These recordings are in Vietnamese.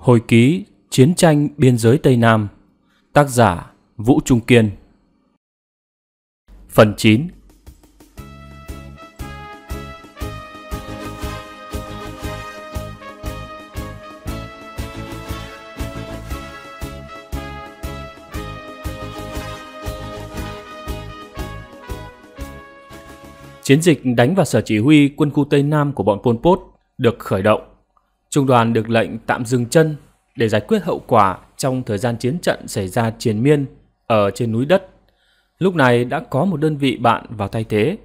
Hồi ký Chiến tranh biên giới Tây Nam Tác giả Vũ Trung Kiên Phần 9 Chiến dịch đánh vào sở chỉ huy quân khu Tây Nam của bọn Pol Pot được khởi động Trung đoàn được lệnh tạm dừng chân để giải quyết hậu quả trong thời gian chiến trận xảy ra triền miên ở trên núi đất. Lúc này đã có một đơn vị bạn vào thay thế.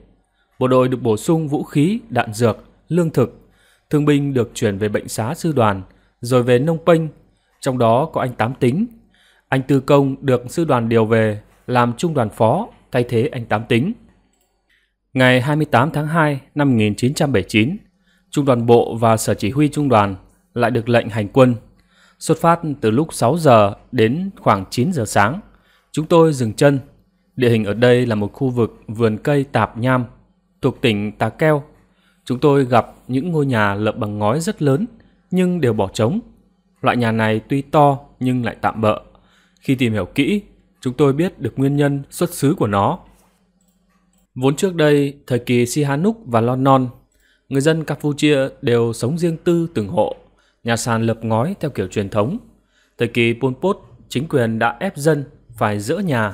Bộ đội được bổ sung vũ khí, đạn dược, lương thực. Thương binh được chuyển về bệnh xá sư đoàn, rồi về nông Penh, trong đó có anh Tám Tính. Anh Tư Công được sư đoàn điều về làm trung đoàn phó thay thế anh Tám Tính. Ngày 28 tháng 2 năm 1979, Trung đoàn Bộ và Sở Chỉ huy Trung đoàn lại được lệnh hành quân. Xuất phát từ lúc 6 giờ đến khoảng 9 giờ sáng, chúng tôi dừng chân. Địa hình ở đây là một khu vực vườn cây tạp nham thuộc tỉnh Tà Keo. Chúng tôi gặp những ngôi nhà lợp bằng ngói rất lớn nhưng đều bỏ trống. Loại nhà này tuy to nhưng lại tạm bỡ Khi tìm hiểu kỹ, chúng tôi biết được nguyên nhân xuất xứ của nó. Vốn trước đây, thời kỳ Sihanouk và Lon Non, người dân Campuchia đều sống riêng tư từng hộ nhà sàn lập ngói theo kiểu truyền thống. Thời kỳ Pol Pot, chính quyền đã ép dân phải dỡ nhà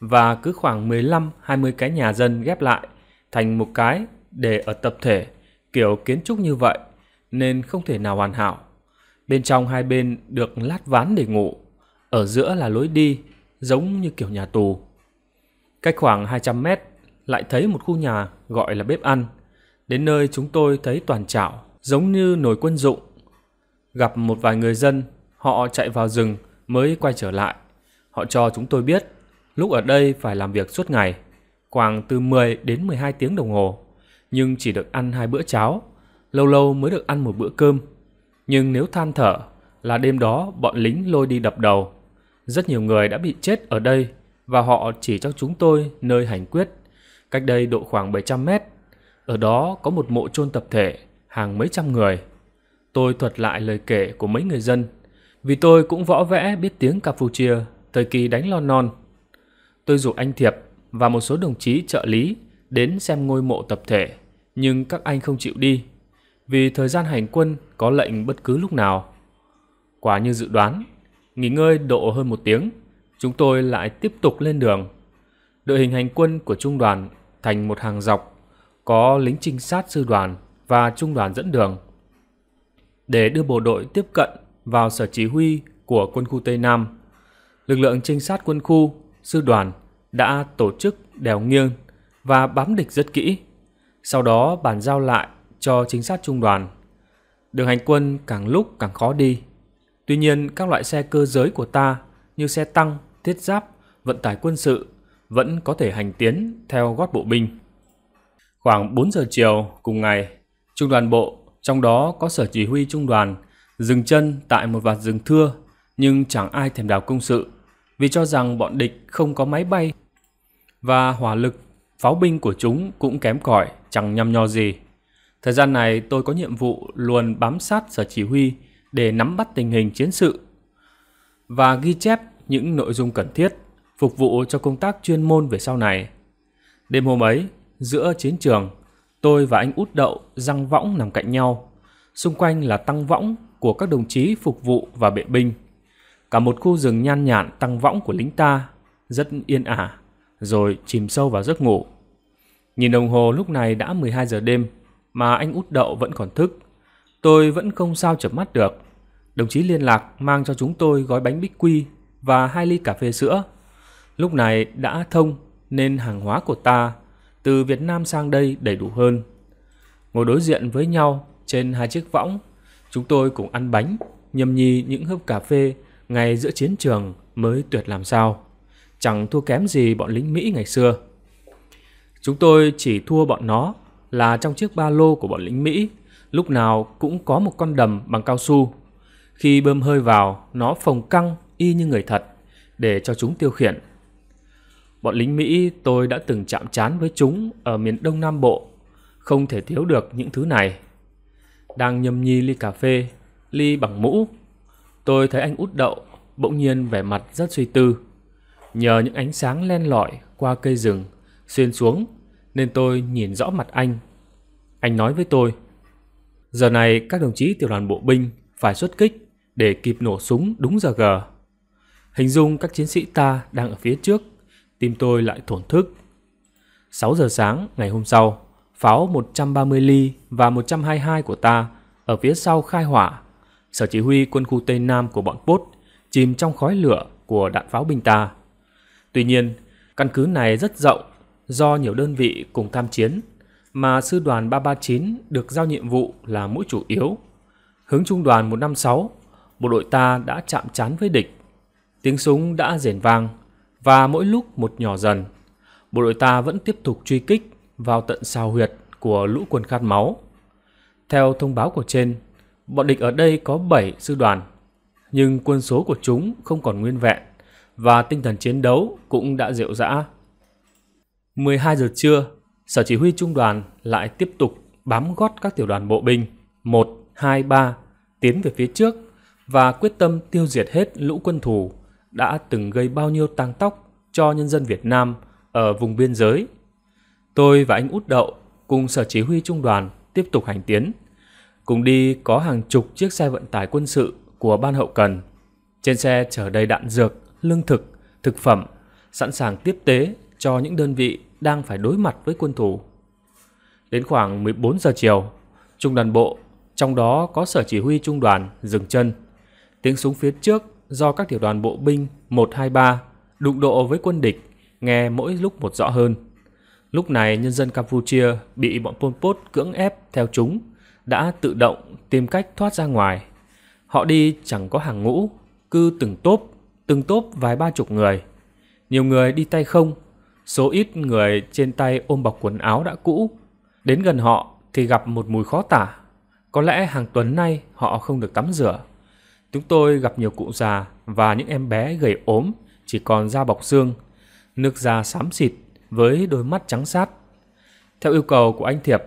và cứ khoảng 15-20 cái nhà dân ghép lại thành một cái để ở tập thể, kiểu kiến trúc như vậy nên không thể nào hoàn hảo. Bên trong hai bên được lát ván để ngủ, ở giữa là lối đi giống như kiểu nhà tù. Cách khoảng 200 mét lại thấy một khu nhà gọi là bếp ăn. Đến nơi chúng tôi thấy toàn chảo giống như nồi quân dụng Gặp một vài người dân, họ chạy vào rừng mới quay trở lại. Họ cho chúng tôi biết, lúc ở đây phải làm việc suốt ngày, khoảng từ 10 đến 12 tiếng đồng hồ, nhưng chỉ được ăn hai bữa cháo, lâu lâu mới được ăn một bữa cơm. Nhưng nếu than thở là đêm đó bọn lính lôi đi đập đầu. Rất nhiều người đã bị chết ở đây và họ chỉ cho chúng tôi nơi hành quyết, cách đây độ khoảng 700 mét. Ở đó có một mộ chôn tập thể, hàng mấy trăm người. Tôi thuật lại lời kể của mấy người dân, vì tôi cũng võ vẽ biết tiếng Campuchia thời kỳ đánh lon non. Tôi rủ anh Thiệp và một số đồng chí trợ lý đến xem ngôi mộ tập thể, nhưng các anh không chịu đi, vì thời gian hành quân có lệnh bất cứ lúc nào. Quả như dự đoán, nghỉ ngơi độ hơn một tiếng, chúng tôi lại tiếp tục lên đường. Đội hình hành quân của trung đoàn thành một hàng dọc, có lính trinh sát sư đoàn và trung đoàn dẫn đường để đưa bộ đội tiếp cận vào sở chỉ huy của quân khu Tây Nam. Lực lượng trinh sát quân khu, sư đoàn đã tổ chức đèo nghiêng và bám địch rất kỹ. Sau đó bàn giao lại cho chính sát trung đoàn. Đường hành quân càng lúc càng khó đi. Tuy nhiên các loại xe cơ giới của ta như xe tăng, thiết giáp, vận tải quân sự vẫn có thể hành tiến theo gót bộ binh. Khoảng 4 giờ chiều cùng ngày, trung đoàn bộ trong đó có sở chỉ huy trung đoàn, dừng chân tại một vạt rừng thưa, nhưng chẳng ai thèm đào công sự, vì cho rằng bọn địch không có máy bay và hỏa lực pháo binh của chúng cũng kém cỏi, chẳng nhăm nho gì. Thời gian này tôi có nhiệm vụ luôn bám sát sở chỉ huy để nắm bắt tình hình chiến sự và ghi chép những nội dung cần thiết phục vụ cho công tác chuyên môn về sau này. Đêm hôm ấy, giữa chiến trường, Tôi và anh út đậu, răng võng nằm cạnh nhau. Xung quanh là tăng võng của các đồng chí phục vụ và vệ binh. Cả một khu rừng nhan nhản tăng võng của lính ta, rất yên ả, rồi chìm sâu vào giấc ngủ. Nhìn đồng hồ lúc này đã 12 giờ đêm, mà anh út đậu vẫn còn thức. Tôi vẫn không sao chập mắt được. Đồng chí liên lạc mang cho chúng tôi gói bánh bích quy và hai ly cà phê sữa. Lúc này đã thông nên hàng hóa của ta từ Việt Nam sang đây đầy đủ hơn. Ngồi đối diện với nhau trên hai chiếc võng, chúng tôi cùng ăn bánh, nhâm nhi những hớp cà phê ngay giữa chiến trường mới tuyệt làm sao. Chẳng thua kém gì bọn lính Mỹ ngày xưa. Chúng tôi chỉ thua bọn nó là trong chiếc ba lô của bọn lính Mỹ lúc nào cũng có một con đầm bằng cao su. Khi bơm hơi vào, nó phồng căng y như người thật để cho chúng tiêu khiển. Bọn lính Mỹ tôi đã từng chạm trán với chúng ở miền Đông Nam Bộ. Không thể thiếu được những thứ này. Đang nhâm nhi ly cà phê, ly bằng mũ. Tôi thấy anh út đậu, bỗng nhiên vẻ mặt rất suy tư. Nhờ những ánh sáng len lỏi qua cây rừng, xuyên xuống, nên tôi nhìn rõ mặt anh. Anh nói với tôi, giờ này các đồng chí tiểu đoàn bộ binh phải xuất kích để kịp nổ súng đúng giờ gờ. Hình dung các chiến sĩ ta đang ở phía trước tim tôi lại thổn thức. 6 giờ sáng ngày hôm sau, pháo 130 ly và 122 của ta ở phía sau khai hỏa. Sở chỉ huy quân khu Tây Nam của bọn bốt chìm trong khói lửa của đạn pháo binh ta. Tuy nhiên, căn cứ này rất rộng do nhiều đơn vị cùng tham chiến mà sư đoàn 339 được giao nhiệm vụ là mũi chủ yếu. Hướng trung đoàn 156, bộ đội ta đã chạm trán với địch. Tiếng súng đã rền vang và mỗi lúc một nhỏ dần. Bộ đội ta vẫn tiếp tục truy kích vào tận sao huyệt của lũ quân khát máu. Theo thông báo của trên, bọn địch ở đây có 7 sư đoàn, nhưng quân số của chúng không còn nguyên vẹn và tinh thần chiến đấu cũng đã rệu rã. 12 giờ trưa, Sở Chỉ huy Trung đoàn lại tiếp tục bám gót các tiểu đoàn bộ binh 1, 2, 3 tiến về phía trước và quyết tâm tiêu diệt hết lũ quân thù đã từng gây bao nhiêu tăng tóc cho nhân dân Việt Nam ở vùng biên giới. Tôi và anh Út Đậu cùng sở chỉ huy trung đoàn tiếp tục hành tiến. Cùng đi có hàng chục chiếc xe vận tải quân sự của ban hậu cần. Trên xe chở đầy đạn dược, lương thực, thực phẩm, sẵn sàng tiếp tế cho những đơn vị đang phải đối mặt với quân thủ. Đến khoảng 14 giờ chiều, trung đoàn bộ, trong đó có sở chỉ huy trung đoàn, dừng chân. Tiếng súng phía trước do các tiểu đoàn bộ binh 123 đụng độ với quân địch nghe mỗi lúc một rõ hơn. Lúc này nhân dân Campuchia bị bọn Pol Pot cưỡng ép theo chúng đã tự động tìm cách thoát ra ngoài. Họ đi chẳng có hàng ngũ, cứ từng tốp, từng tốp vài ba chục người. Nhiều người đi tay không, số ít người trên tay ôm bọc quần áo đã cũ. Đến gần họ thì gặp một mùi khó tả. Có lẽ hàng tuần nay họ không được tắm rửa Chúng tôi gặp nhiều cụ già và những em bé gầy ốm, chỉ còn da bọc xương, nước da xám xịt với đôi mắt trắng sát. Theo yêu cầu của anh Thiệp,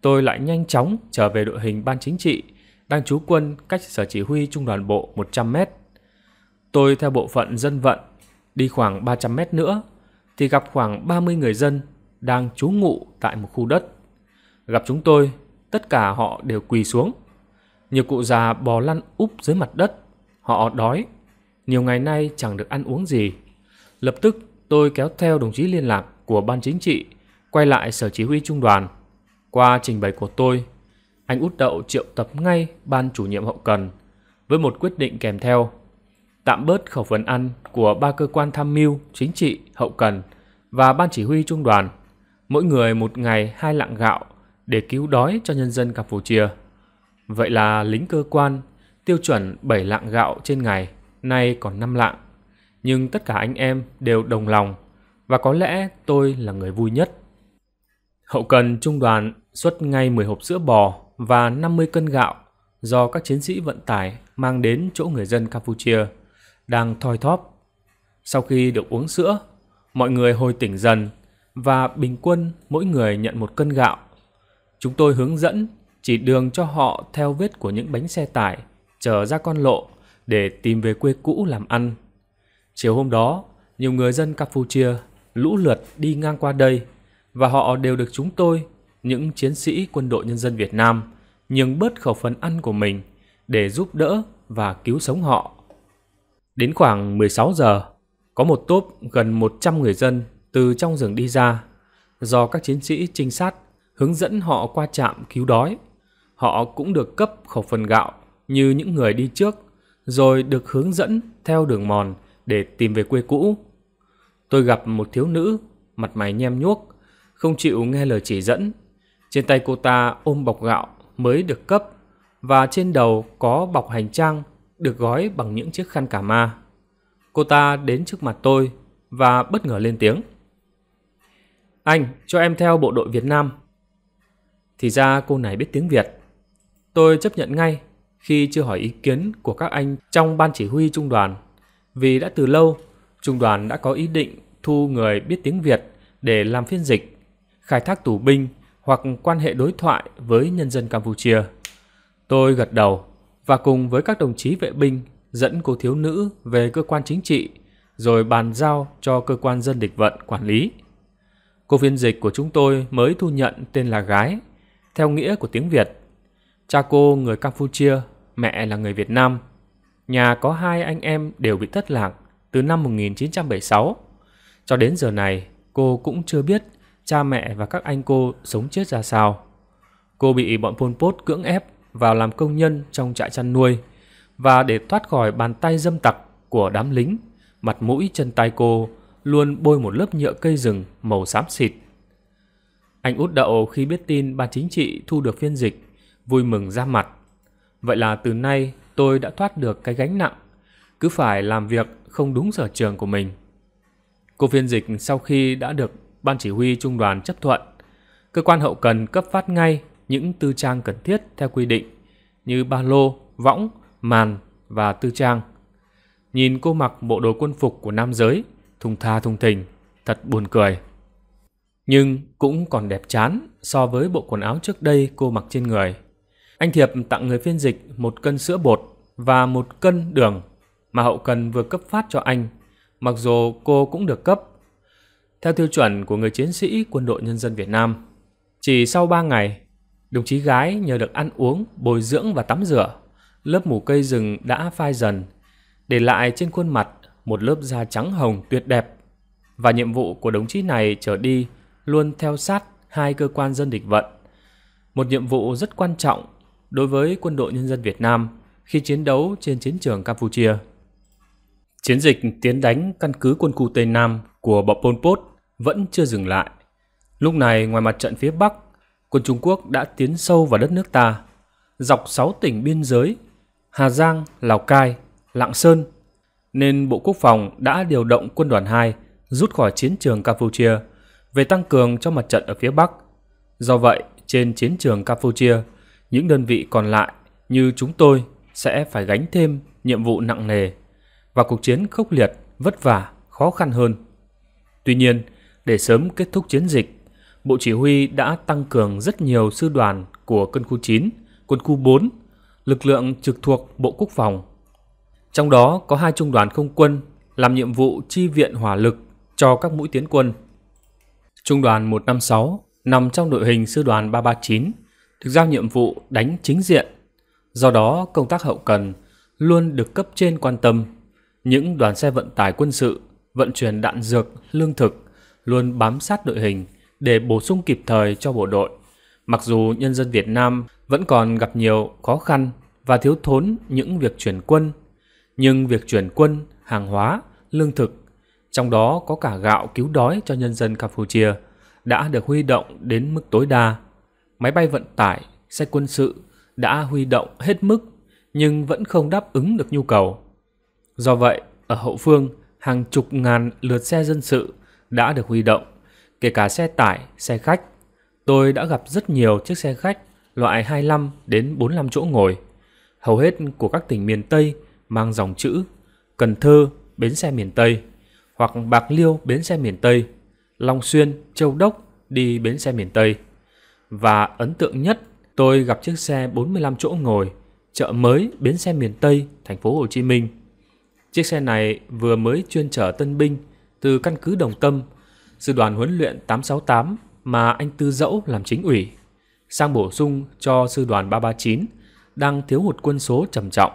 tôi lại nhanh chóng trở về đội hình ban chính trị đang trú quân cách sở chỉ huy trung đoàn bộ 100 mét. Tôi theo bộ phận dân vận đi khoảng 300 mét nữa thì gặp khoảng 30 người dân đang trú ngụ tại một khu đất. Gặp chúng tôi, tất cả họ đều quỳ xuống nhiều cụ già bò lăn úp dưới mặt đất. Họ đói. Nhiều ngày nay chẳng được ăn uống gì. Lập tức tôi kéo theo đồng chí liên lạc của ban chính trị quay lại sở chỉ huy trung đoàn. Qua trình bày của tôi, anh út đậu triệu tập ngay ban chủ nhiệm hậu cần với một quyết định kèm theo tạm bớt khẩu phần ăn của ba cơ quan tham mưu chính trị hậu cần và ban chỉ huy trung đoàn mỗi người một ngày hai lạng gạo để cứu đói cho nhân dân campuchia Vậy là lính cơ quan, tiêu chuẩn 7 lạng gạo trên ngày, nay còn 5 lạng. Nhưng tất cả anh em đều đồng lòng và có lẽ tôi là người vui nhất. Hậu cần trung đoàn xuất ngay 10 hộp sữa bò và 50 cân gạo do các chiến sĩ vận tải mang đến chỗ người dân Campuchia đang thoi thóp. Sau khi được uống sữa, mọi người hồi tỉnh dần và bình quân mỗi người nhận một cân gạo. Chúng tôi hướng dẫn chỉ đường cho họ theo vết của những bánh xe tải trở ra con lộ để tìm về quê cũ làm ăn. Chiều hôm đó, nhiều người dân Campuchia lũ lượt đi ngang qua đây và họ đều được chúng tôi, những chiến sĩ quân đội nhân dân Việt Nam, nhường bớt khẩu phần ăn của mình để giúp đỡ và cứu sống họ. Đến khoảng 16 giờ, có một tốp gần 100 người dân từ trong rừng đi ra, do các chiến sĩ trinh sát hướng dẫn họ qua trạm cứu đói họ cũng được cấp khẩu phần gạo như những người đi trước, rồi được hướng dẫn theo đường mòn để tìm về quê cũ. Tôi gặp một thiếu nữ, mặt mày nhem nhuốc, không chịu nghe lời chỉ dẫn. Trên tay cô ta ôm bọc gạo mới được cấp và trên đầu có bọc hành trang được gói bằng những chiếc khăn cà ma. Cô ta đến trước mặt tôi và bất ngờ lên tiếng. Anh, cho em theo bộ đội Việt Nam. Thì ra cô này biết tiếng Việt. Tôi chấp nhận ngay khi chưa hỏi ý kiến của các anh trong ban chỉ huy trung đoàn. Vì đã từ lâu, trung đoàn đã có ý định thu người biết tiếng Việt để làm phiên dịch, khai thác tù binh hoặc quan hệ đối thoại với nhân dân Campuchia. Tôi gật đầu và cùng với các đồng chí vệ binh dẫn cô thiếu nữ về cơ quan chính trị rồi bàn giao cho cơ quan dân địch vận quản lý. Cô phiên dịch của chúng tôi mới thu nhận tên là Gái, theo nghĩa của tiếng Việt – Cha cô người Campuchia, mẹ là người Việt Nam. Nhà có hai anh em đều bị thất lạc từ năm 1976. Cho đến giờ này, cô cũng chưa biết cha mẹ và các anh cô sống chết ra sao. Cô bị bọn Pol Pot cưỡng ép vào làm công nhân trong trại chăn nuôi và để thoát khỏi bàn tay dâm tặc của đám lính, mặt mũi chân tay cô luôn bôi một lớp nhựa cây rừng màu xám xịt. Anh út đậu khi biết tin ban chính trị thu được phiên dịch vui mừng ra mặt. Vậy là từ nay tôi đã thoát được cái gánh nặng, cứ phải làm việc không đúng sở trường của mình. Cô phiên dịch sau khi đã được ban chỉ huy trung đoàn chấp thuận, cơ quan hậu cần cấp phát ngay những tư trang cần thiết theo quy định như ba lô, võng, màn và tư trang. Nhìn cô mặc bộ đồ quân phục của nam giới, thùng tha thùng thình, thật buồn cười. Nhưng cũng còn đẹp chán so với bộ quần áo trước đây cô mặc trên người. Anh Thiệp tặng người phiên dịch một cân sữa bột và một cân đường mà hậu cần vừa cấp phát cho anh, mặc dù cô cũng được cấp. Theo tiêu chuẩn của người chiến sĩ quân đội nhân dân Việt Nam, chỉ sau 3 ngày, đồng chí gái nhờ được ăn uống, bồi dưỡng và tắm rửa, lớp mủ cây rừng đã phai dần, để lại trên khuôn mặt một lớp da trắng hồng tuyệt đẹp. Và nhiệm vụ của đồng chí này trở đi luôn theo sát hai cơ quan dân địch vận. Một nhiệm vụ rất quan trọng đối với quân đội nhân dân Việt Nam khi chiến đấu trên chiến trường Campuchia. Chiến dịch tiến đánh căn cứ quân khu Tây Nam của bọn Pol Pot vẫn chưa dừng lại. Lúc này ngoài mặt trận phía Bắc, quân Trung Quốc đã tiến sâu vào đất nước ta, dọc 6 tỉnh biên giới Hà Giang, Lào Cai, Lạng Sơn, nên Bộ Quốc phòng đã điều động quân đoàn 2 rút khỏi chiến trường Campuchia về tăng cường cho mặt trận ở phía Bắc. Do vậy, trên chiến trường Campuchia, những đơn vị còn lại như chúng tôi sẽ phải gánh thêm nhiệm vụ nặng nề và cuộc chiến khốc liệt, vất vả, khó khăn hơn. Tuy nhiên, để sớm kết thúc chiến dịch, Bộ Chỉ huy đã tăng cường rất nhiều sư đoàn của quân khu 9, quân khu 4, lực lượng trực thuộc Bộ Quốc phòng. Trong đó có hai trung đoàn không quân làm nhiệm vụ chi viện hỏa lực cho các mũi tiến quân. Trung đoàn 156 nằm trong đội hình sư đoàn 339 được giao nhiệm vụ đánh chính diện. Do đó, công tác hậu cần luôn được cấp trên quan tâm. Những đoàn xe vận tải quân sự, vận chuyển đạn dược, lương thực luôn bám sát đội hình để bổ sung kịp thời cho bộ đội. Mặc dù nhân dân Việt Nam vẫn còn gặp nhiều khó khăn và thiếu thốn những việc chuyển quân, nhưng việc chuyển quân, hàng hóa, lương thực, trong đó có cả gạo cứu đói cho nhân dân Campuchia đã được huy động đến mức tối đa máy bay vận tải, xe quân sự đã huy động hết mức nhưng vẫn không đáp ứng được nhu cầu. Do vậy, ở hậu phương, hàng chục ngàn lượt xe dân sự đã được huy động, kể cả xe tải, xe khách. Tôi đã gặp rất nhiều chiếc xe khách loại 25 đến 45 chỗ ngồi, hầu hết của các tỉnh miền Tây mang dòng chữ Cần Thơ, bến xe miền Tây, hoặc Bạc Liêu, bến xe miền Tây, Long Xuyên, Châu Đốc đi bến xe miền Tây và ấn tượng nhất tôi gặp chiếc xe 45 chỗ ngồi, chợ mới bến xe miền Tây, thành phố Hồ Chí Minh. Chiếc xe này vừa mới chuyên chở tân binh từ căn cứ Đồng Tâm, sư đoàn huấn luyện 868 mà anh Tư Dẫu làm chính ủy, sang bổ sung cho sư đoàn 339 đang thiếu hụt quân số trầm trọng.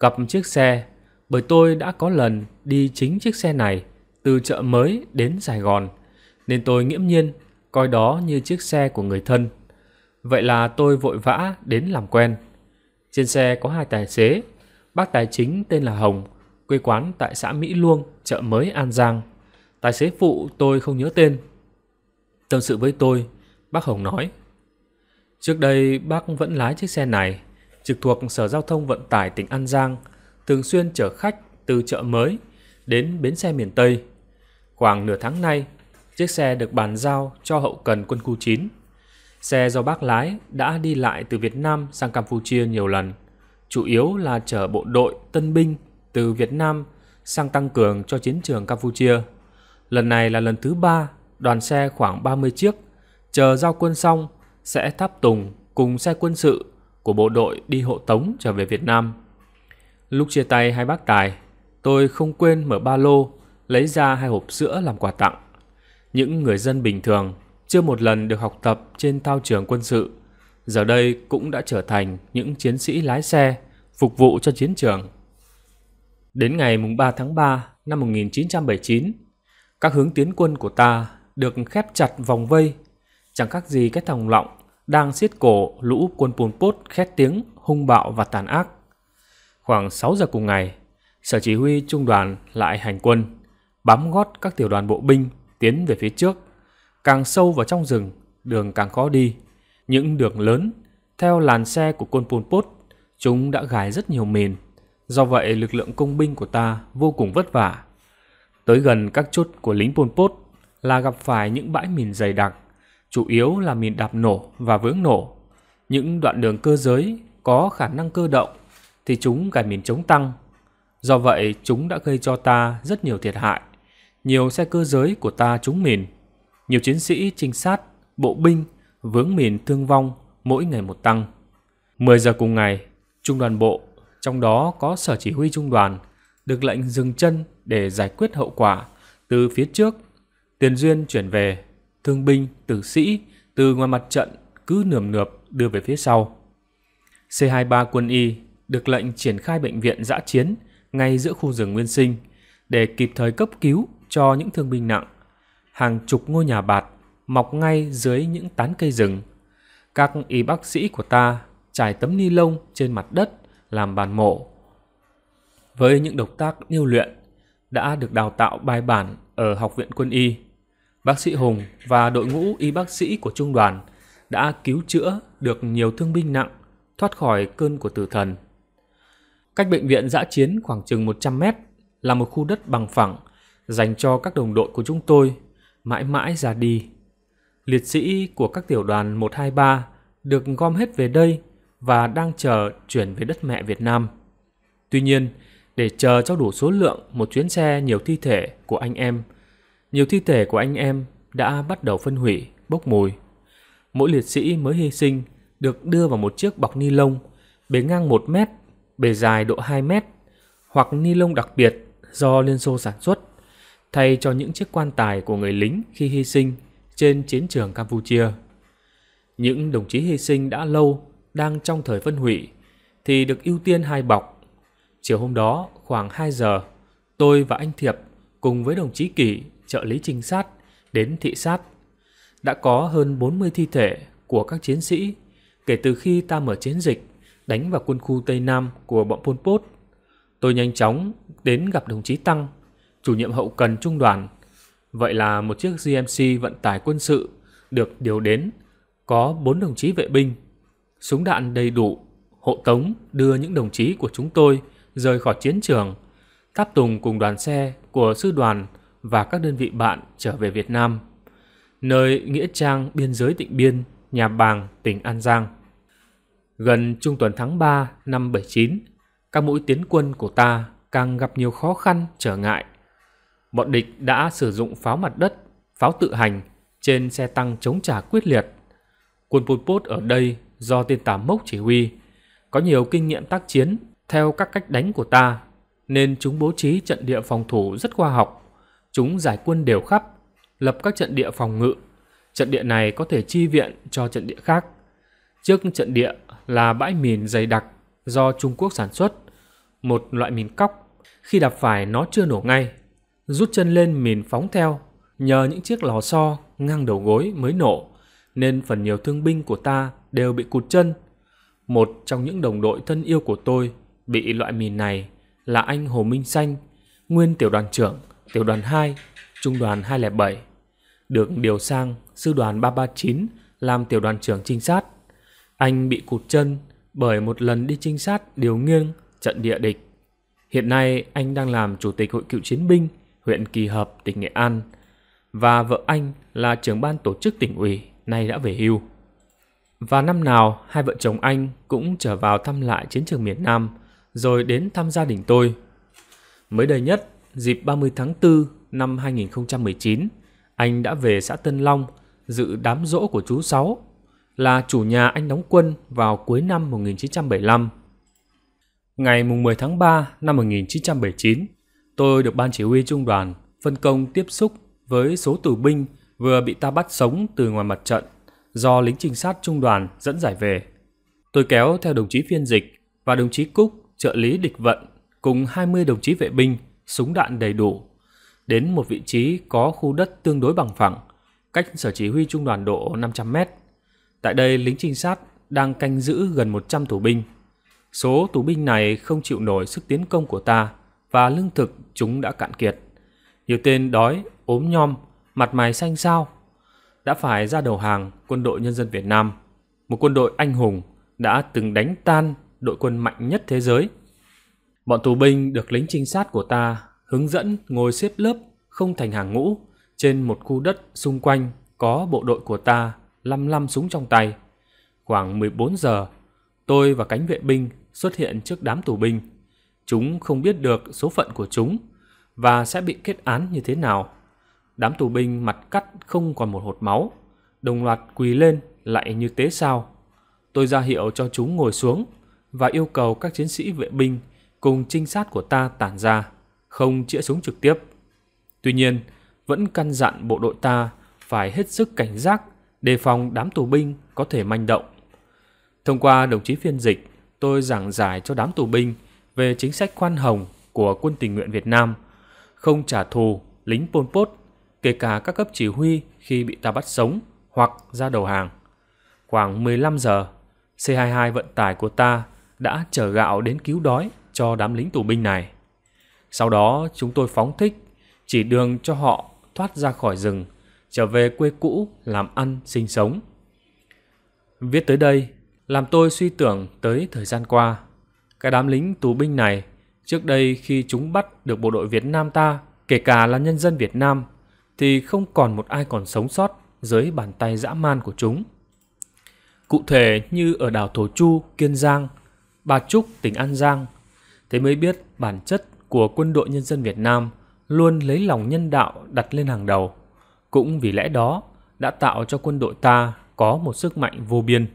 Gặp chiếc xe, bởi tôi đã có lần đi chính chiếc xe này từ chợ mới đến Sài Gòn, nên tôi nghiễm nhiên coi đó như chiếc xe của người thân. Vậy là tôi vội vã đến làm quen. Trên xe có hai tài xế, bác tài chính tên là Hồng, quê quán tại xã Mỹ Luông, chợ mới An Giang. Tài xế phụ tôi không nhớ tên. Tâm sự với tôi, bác Hồng nói. Trước đây bác vẫn lái chiếc xe này, trực thuộc Sở Giao thông Vận tải tỉnh An Giang, thường xuyên chở khách từ chợ mới đến bến xe miền Tây. Khoảng nửa tháng nay, Chiếc xe được bàn giao cho hậu cần quân khu 9. Xe do bác lái đã đi lại từ Việt Nam sang Campuchia nhiều lần, chủ yếu là chở bộ đội tân binh từ Việt Nam sang tăng cường cho chiến trường Campuchia. Lần này là lần thứ ba đoàn xe khoảng 30 chiếc, chờ giao quân xong sẽ tháp tùng cùng xe quân sự của bộ đội đi hộ tống trở về Việt Nam. Lúc chia tay hai bác tài, tôi không quên mở ba lô, lấy ra hai hộp sữa làm quà tặng. Những người dân bình thường chưa một lần được học tập trên thao trường quân sự, giờ đây cũng đã trở thành những chiến sĩ lái xe phục vụ cho chiến trường. Đến ngày 3 tháng 3 năm 1979, các hướng tiến quân của ta được khép chặt vòng vây, chẳng khác gì cái thòng lọng đang siết cổ lũ quân Pol Pot khét tiếng hung bạo và tàn ác. Khoảng 6 giờ cùng ngày, Sở Chỉ huy Trung đoàn lại hành quân, bám gót các tiểu đoàn bộ binh tiến về phía trước. Càng sâu vào trong rừng, đường càng khó đi. Những đường lớn, theo làn xe của quân Pol Pot, chúng đã gài rất nhiều mìn. Do vậy, lực lượng công binh của ta vô cùng vất vả. Tới gần các chốt của lính Pol Pot là gặp phải những bãi mìn dày đặc, chủ yếu là mìn đạp nổ và vướng nổ. Những đoạn đường cơ giới có khả năng cơ động thì chúng gài mìn chống tăng. Do vậy, chúng đã gây cho ta rất nhiều thiệt hại nhiều xe cơ giới của ta trúng mìn. Nhiều chiến sĩ, trinh sát, bộ binh vướng mìn thương vong mỗi ngày một tăng. 10 giờ cùng ngày, trung đoàn bộ, trong đó có sở chỉ huy trung đoàn, được lệnh dừng chân để giải quyết hậu quả từ phía trước. Tiền duyên chuyển về, thương binh, tử sĩ từ ngoài mặt trận cứ nườm nượp đưa về phía sau. C23 quân y được lệnh triển khai bệnh viện dã chiến ngay giữa khu rừng nguyên sinh để kịp thời cấp cứu cho những thương binh nặng. Hàng chục ngôi nhà bạt mọc ngay dưới những tán cây rừng. Các y bác sĩ của ta trải tấm ni lông trên mặt đất làm bàn mộ. Với những độc tác điêu luyện đã được đào tạo bài bản ở Học viện Quân y, bác sĩ Hùng và đội ngũ y bác sĩ của trung đoàn đã cứu chữa được nhiều thương binh nặng thoát khỏi cơn của tử thần. Cách bệnh viện giã chiến khoảng chừng 100 mét là một khu đất bằng phẳng dành cho các đồng đội của chúng tôi mãi mãi ra đi. Liệt sĩ của các tiểu đoàn 123 được gom hết về đây và đang chờ chuyển về đất mẹ Việt Nam. Tuy nhiên, để chờ cho đủ số lượng một chuyến xe nhiều thi thể của anh em, nhiều thi thể của anh em đã bắt đầu phân hủy, bốc mùi. Mỗi liệt sĩ mới hy sinh được đưa vào một chiếc bọc ni lông bề ngang 1 mét, bề dài độ 2 mét hoặc ni lông đặc biệt do Liên Xô sản xuất thay cho những chiếc quan tài của người lính khi hy sinh trên chiến trường Campuchia. Những đồng chí hy sinh đã lâu đang trong thời phân hủy thì được ưu tiên hai bọc. Chiều hôm đó khoảng 2 giờ, tôi và anh Thiệp cùng với đồng chí Kỳ, trợ lý trinh sát đến thị sát. Đã có hơn 40 thi thể của các chiến sĩ kể từ khi ta mở chiến dịch đánh vào quân khu Tây Nam của bọn Pol Pot. Tôi nhanh chóng đến gặp đồng chí Tăng chủ nhiệm hậu cần trung đoàn. Vậy là một chiếc GMC vận tải quân sự được điều đến, có bốn đồng chí vệ binh, súng đạn đầy đủ, hộ tống đưa những đồng chí của chúng tôi rời khỏi chiến trường, tháp tùng cùng đoàn xe của sư đoàn và các đơn vị bạn trở về Việt Nam, nơi Nghĩa Trang biên giới Tịnh Biên, Nhà Bàng, tỉnh An Giang. Gần trung tuần tháng 3 năm 79, các mũi tiến quân của ta càng gặp nhiều khó khăn, trở ngại – bọn địch đã sử dụng pháo mặt đất, pháo tự hành trên xe tăng chống trả quyết liệt. Quân Pol Pot ở đây do tên tà mốc chỉ huy, có nhiều kinh nghiệm tác chiến theo các cách đánh của ta, nên chúng bố trí trận địa phòng thủ rất khoa học. Chúng giải quân đều khắp, lập các trận địa phòng ngự. Trận địa này có thể chi viện cho trận địa khác. Trước trận địa là bãi mìn dày đặc do Trung Quốc sản xuất, một loại mìn cóc. Khi đạp phải nó chưa nổ ngay rút chân lên mìn phóng theo, nhờ những chiếc lò xo ngang đầu gối mới nổ, nên phần nhiều thương binh của ta đều bị cụt chân. Một trong những đồng đội thân yêu của tôi bị loại mìn này là anh Hồ Minh Xanh, nguyên tiểu đoàn trưởng, tiểu đoàn 2, trung đoàn 207, được điều sang sư đoàn 339 làm tiểu đoàn trưởng trinh sát. Anh bị cụt chân bởi một lần đi trinh sát điều nghiêng trận địa địch. Hiện nay anh đang làm chủ tịch hội cựu chiến binh huyện Kỳ Hợp, tỉnh Nghệ An và vợ anh là trưởng ban tổ chức tỉnh ủy nay đã về hưu. Và năm nào hai vợ chồng anh cũng trở vào thăm lại chiến trường miền Nam rồi đến thăm gia đình tôi. Mới đây nhất, dịp 30 tháng 4 năm 2019, anh đã về xã Tân Long dự đám rỗ của chú Sáu là chủ nhà anh đóng quân vào cuối năm 1975. Ngày 10 tháng 3 năm 1979, Tôi được ban chỉ huy trung đoàn phân công tiếp xúc với số tù binh vừa bị ta bắt sống từ ngoài mặt trận do lính trinh sát trung đoàn dẫn giải về. Tôi kéo theo đồng chí phiên dịch và đồng chí Cúc, trợ lý địch vận cùng 20 đồng chí vệ binh, súng đạn đầy đủ đến một vị trí có khu đất tương đối bằng phẳng, cách sở chỉ huy trung đoàn độ 500 mét. Tại đây lính trinh sát đang canh giữ gần 100 tù binh. Số tù binh này không chịu nổi sức tiến công của ta và lương thực chúng đã cạn kiệt. Nhiều tên đói, ốm nhom, mặt mày xanh xao. Đã phải ra đầu hàng quân đội nhân dân Việt Nam, một quân đội anh hùng đã từng đánh tan đội quân mạnh nhất thế giới. Bọn tù binh được lính trinh sát của ta hướng dẫn ngồi xếp lớp không thành hàng ngũ trên một khu đất xung quanh có bộ đội của ta lăm lăm súng trong tay. Khoảng 14 giờ, tôi và cánh vệ binh xuất hiện trước đám tù binh. Chúng không biết được số phận của chúng – và sẽ bị kết án như thế nào. Đám tù binh mặt cắt không còn một hột máu, đồng loạt quỳ lên lại như tế sao. Tôi ra hiệu cho chúng ngồi xuống và yêu cầu các chiến sĩ vệ binh cùng trinh sát của ta tản ra, không chĩa súng trực tiếp. Tuy nhiên, vẫn căn dặn bộ đội ta phải hết sức cảnh giác đề phòng đám tù binh có thể manh động. Thông qua đồng chí phiên dịch, tôi giảng giải cho đám tù binh về chính sách khoan hồng của quân tình nguyện Việt Nam – không trả thù lính Pol Pot, kể cả các cấp chỉ huy khi bị ta bắt sống hoặc ra đầu hàng. Khoảng 15 giờ, C22 vận tải của ta đã chở gạo đến cứu đói cho đám lính tù binh này. Sau đó chúng tôi phóng thích, chỉ đường cho họ thoát ra khỏi rừng, trở về quê cũ làm ăn, sinh sống. Viết tới đây, làm tôi suy tưởng tới thời gian qua. Cái đám lính tù binh này Trước đây khi chúng bắt được bộ đội Việt Nam ta, kể cả là nhân dân Việt Nam, thì không còn một ai còn sống sót dưới bàn tay dã man của chúng. Cụ thể như ở đảo Thổ Chu, Kiên Giang, Bà Trúc, tỉnh An Giang, thế mới biết bản chất của quân đội nhân dân Việt Nam luôn lấy lòng nhân đạo đặt lên hàng đầu. Cũng vì lẽ đó đã tạo cho quân đội ta có một sức mạnh vô biên.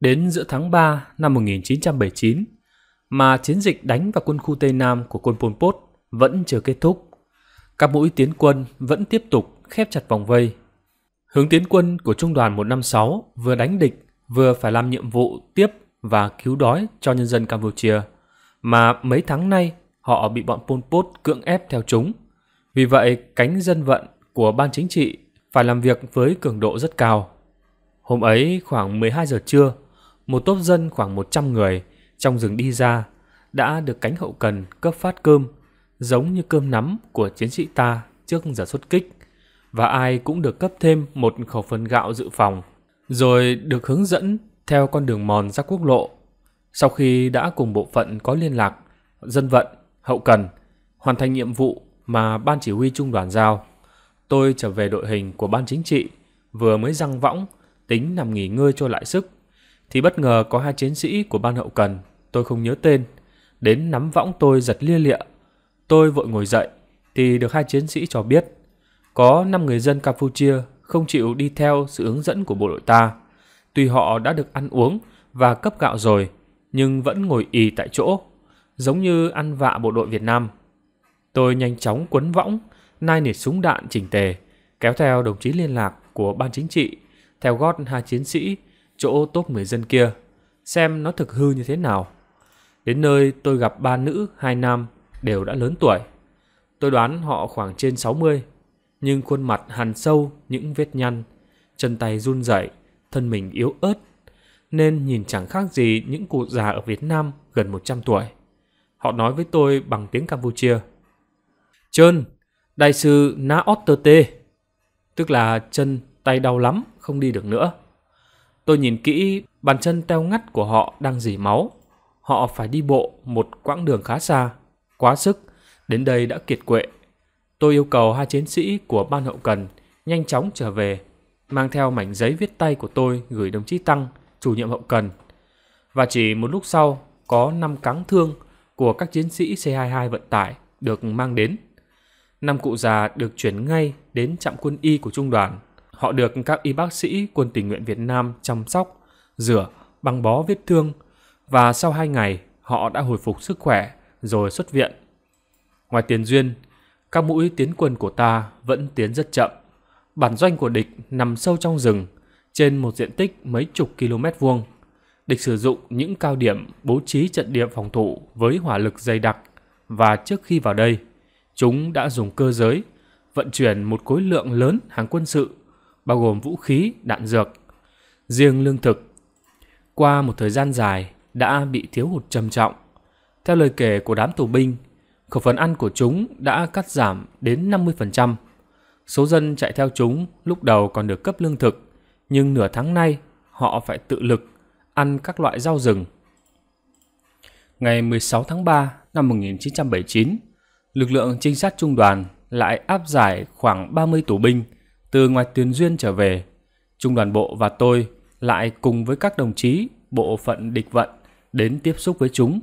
Đến giữa tháng 3 năm 1979, mà chiến dịch đánh vào quân khu Tây Nam của quân Pol Pot vẫn chưa kết thúc. Các mũi tiến quân vẫn tiếp tục khép chặt vòng vây. Hướng tiến quân của Trung đoàn 156 vừa đánh địch vừa phải làm nhiệm vụ tiếp và cứu đói cho nhân dân Campuchia mà mấy tháng nay họ bị bọn Pol Pot cưỡng ép theo chúng. Vì vậy, cánh dân vận của ban chính trị phải làm việc với cường độ rất cao. Hôm ấy khoảng 12 giờ trưa, một tốp dân khoảng 100 người – trong rừng đi ra, đã được cánh hậu cần cấp phát cơm, giống như cơm nắm của chiến sĩ ta trước giờ xuất kích, và ai cũng được cấp thêm một khẩu phần gạo dự phòng, rồi được hướng dẫn theo con đường mòn ra quốc lộ. Sau khi đã cùng bộ phận có liên lạc, dân vận, hậu cần, hoàn thành nhiệm vụ mà ban chỉ huy trung đoàn giao, tôi trở về đội hình của ban chính trị, vừa mới răng võng, tính nằm nghỉ ngơi cho lại sức thì bất ngờ có hai chiến sĩ của ban hậu cần, tôi không nhớ tên, đến nắm võng tôi giật lia lịa. Tôi vội ngồi dậy, thì được hai chiến sĩ cho biết, có 5 người dân Campuchia không chịu đi theo sự hướng dẫn của bộ đội ta. Tuy họ đã được ăn uống và cấp gạo rồi, nhưng vẫn ngồi ì tại chỗ, giống như ăn vạ bộ đội Việt Nam. Tôi nhanh chóng quấn võng, nai nịt súng đạn chỉnh tề, kéo theo đồng chí liên lạc của ban chính trị, theo gót hai chiến sĩ chỗ tốt người dân kia, xem nó thực hư như thế nào. Đến nơi tôi gặp ba nữ, hai nam, đều đã lớn tuổi. Tôi đoán họ khoảng trên 60, nhưng khuôn mặt hằn sâu những vết nhăn, chân tay run rẩy, thân mình yếu ớt, nên nhìn chẳng khác gì những cụ già ở Việt Nam gần 100 tuổi. Họ nói với tôi bằng tiếng Campuchia. Trơn, đại sư Na Otter tức là chân tay đau lắm, không đi được nữa. Tôi nhìn kỹ, bàn chân teo ngắt của họ đang dỉ máu. Họ phải đi bộ một quãng đường khá xa, quá sức, đến đây đã kiệt quệ. Tôi yêu cầu hai chiến sĩ của ban hậu cần nhanh chóng trở về, mang theo mảnh giấy viết tay của tôi gửi đồng chí Tăng, chủ nhiệm hậu cần. Và chỉ một lúc sau, có năm cáng thương của các chiến sĩ C22 vận tải được mang đến. Năm cụ già được chuyển ngay đến trạm quân y của trung đoàn Họ được các y bác sĩ quân tình nguyện Việt Nam chăm sóc, rửa, băng bó vết thương và sau 2 ngày họ đã hồi phục sức khỏe rồi xuất viện. Ngoài tiền duyên, các mũi tiến quân của ta vẫn tiến rất chậm. Bản doanh của địch nằm sâu trong rừng, trên một diện tích mấy chục km vuông. Địch sử dụng những cao điểm bố trí trận địa phòng thủ với hỏa lực dày đặc và trước khi vào đây, chúng đã dùng cơ giới vận chuyển một khối lượng lớn hàng quân sự bao gồm vũ khí, đạn dược. Riêng lương thực, qua một thời gian dài đã bị thiếu hụt trầm trọng. Theo lời kể của đám tù binh, khẩu phần ăn của chúng đã cắt giảm đến 50%. Số dân chạy theo chúng lúc đầu còn được cấp lương thực, nhưng nửa tháng nay họ phải tự lực ăn các loại rau rừng. Ngày 16 tháng 3 năm 1979, lực lượng trinh sát trung đoàn lại áp giải khoảng 30 tù binh từ ngoài tuyến duyên trở về, trung đoàn bộ và tôi lại cùng với các đồng chí bộ phận địch vận đến tiếp xúc với chúng.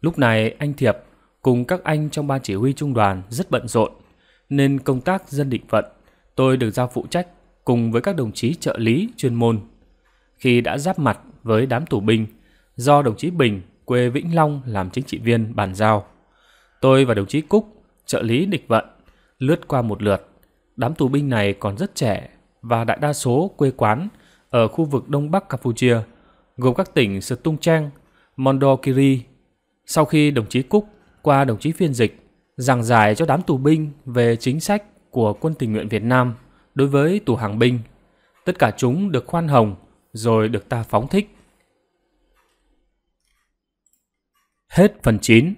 Lúc này anh Thiệp cùng các anh trong ban chỉ huy trung đoàn rất bận rộn, nên công tác dân địch vận tôi được giao phụ trách cùng với các đồng chí trợ lý chuyên môn. Khi đã giáp mặt với đám tù binh do đồng chí Bình quê Vĩnh Long làm chính trị viên bàn giao, tôi và đồng chí Cúc trợ lý địch vận lướt qua một lượt Đám tù binh này còn rất trẻ và đại đa số quê quán ở khu vực Đông Bắc Campuchia, gồm các tỉnh Stung Trang, Mondokiri. Sau khi đồng chí Cúc qua đồng chí phiên dịch giảng giải cho đám tù binh về chính sách của quân tình nguyện Việt Nam đối với tù hàng binh, tất cả chúng được khoan hồng rồi được ta phóng thích. Hết phần 9